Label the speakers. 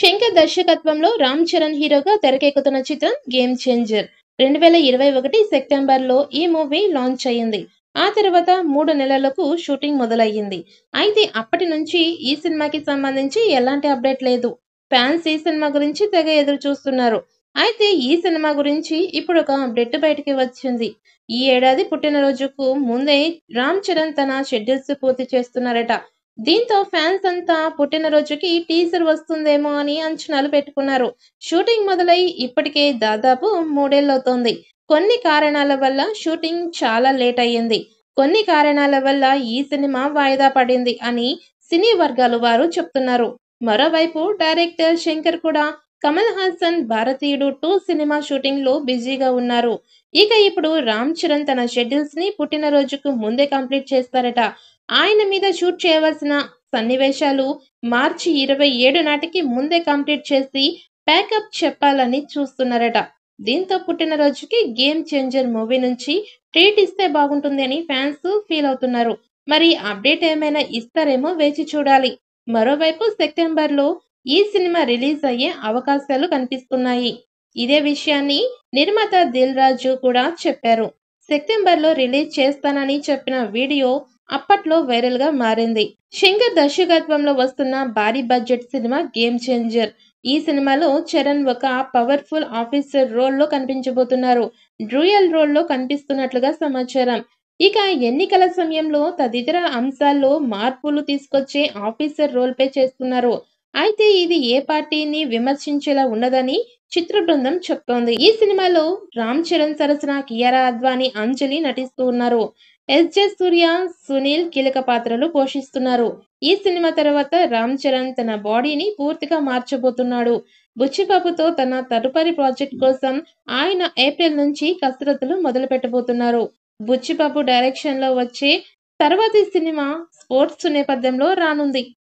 Speaker 1: శంకర్ దర్శకత్వంలో రామ్ చరణ్ హీరోగా తెరకెక్కుతున్న చిత్రం గేమ్ చేంజర్ రెండు వేల ఇరవై ఒకటి సెప్టెంబర్ లో ఈ మూవీ లాంచ్ అయ్యింది ఆ తర్వాత మూడు నెలలకు షూటింగ్ మొదలయ్యింది అయితే అప్పటి నుంచి ఈ సినిమాకి సంబంధించి ఎలాంటి అప్డేట్ లేదు ఫ్యాన్స్ ఈ సినిమా గురించి తెగ ఎదురు చూస్తున్నారు అయితే ఈ సినిమా గురించి ఇప్పుడు ఒక అప్డేట్ బయటికి వచ్చింది ఈ ఏడాది పుట్టినరోజుకు ముందే రామ్ చరణ్ తన షెడ్యూల్స్ పూర్తి చేస్తున్నారట దీంతో ఫ్యాన్స్ అంతా పుట్టినరోజుకి టీజర్ వస్తుందేమో అని అంచనాలు పెట్టుకున్నారు షూటింగ్ మొదలై ఇప్పటికే దాదాపు మూడేళ్ళవుతోంది కొన్ని కారణాల వల్ల షూటింగ్ చాలా లేట్ అయ్యింది కొన్ని కారణాల వల్ల ఈ సినిమా వాయిదా పడింది అని సినీ వర్గాలు వారు చెప్తున్నారు మరోవైపు డైరెక్టర్ శంకర్ కూడా కమల్ హాసన్ భారతీయుడు టూ సినిమా షూటింగ్ లో బిజీగా ఉన్నారు ఇక ఇప్పుడు రామ్ చరణ్ తన షెడ్యూల్స్ ని పుట్టినరోజుకు ముందే కంప్లీట్ చేస్తారట ఆయన మీద షూట్ చేయవలసిన సన్నివేశాలు మార్చి ఇరవై ఏడు నాటికి ముందే కంప్లీట్ చేసి ప్యాకప్ చెప్పాలని చూస్తున్నారట దీంతో పుట్టినరోజుకి గేమ్ చేంజర్ మూవీ నుంచి ట్రీట్ ఇస్తే బాగుంటుంది అని ఫ్యాన్స్ ఫీల్ అవుతున్నారు మరి అప్డేట్ ఏమైనా ఇస్తారేమో వేచి చూడాలి మరోవైపు సెప్టెంబర్లో ఈ సినిమా రిలీజ్ అయ్యే అవకాశాలు కనిపిస్తున్నాయి ఇదే విషయాన్ని నిర్మాత దిల్ రాజు కూడా చెప్పారు సెప్టెంబర్లో రిలీజ్ చేస్తానని చెప్పిన వీడియో అప్పట్లో వైరల్ గా మారింది శంకర్ దర్శకత్వంలో వస్తున్న భారీ బడ్జెట్ సినిమా గేమ్ చేంజర్ ఈ సినిమాలో చరణ్ ఒక పవర్ఫుల్ ఆఫీసర్ రోల్ లో కనిపించబోతున్నారు డ్రూయల్ రోల్ లో కనిపిస్తున్నట్లుగా సమాచారం ఇక ఎన్నికల సమయంలో తదితర అంశాల్లో మార్పులు తీసుకొచ్చే ఆఫీసర్ రోల్ పే చేస్తున్నారు అయితే ఇది ఏ పార్టీని విమర్శించేలా ఉన్నదని చిత్ర బృందం చెప్తోంది ఈ సినిమాలో రామ్ చరణ్ సరసన కియారా అద్వాని అంజలి నటిస్తూ ఉన్నారు ఎస్జే సూర్య సునీల్ కీలక పాత్రలు పోషిస్తున్నారు ఈ సినిమా తర్వాత రామ్ చరణ్ తన బాడీని పూర్తిగా మార్చబోతున్నాడు బుచ్చిబాబుతో తన తదుపరి ప్రాజెక్ట్ కోసం ఆయన ఏప్రిల్ నుంచి కసరత్తులు మొదలు పెట్టబోతున్నారు బుచ్చిబాబు డైరెక్షన్ లో వచ్చే తర్వాతి సినిమా స్పోర్ట్స్ నేపథ్యంలో రానుంది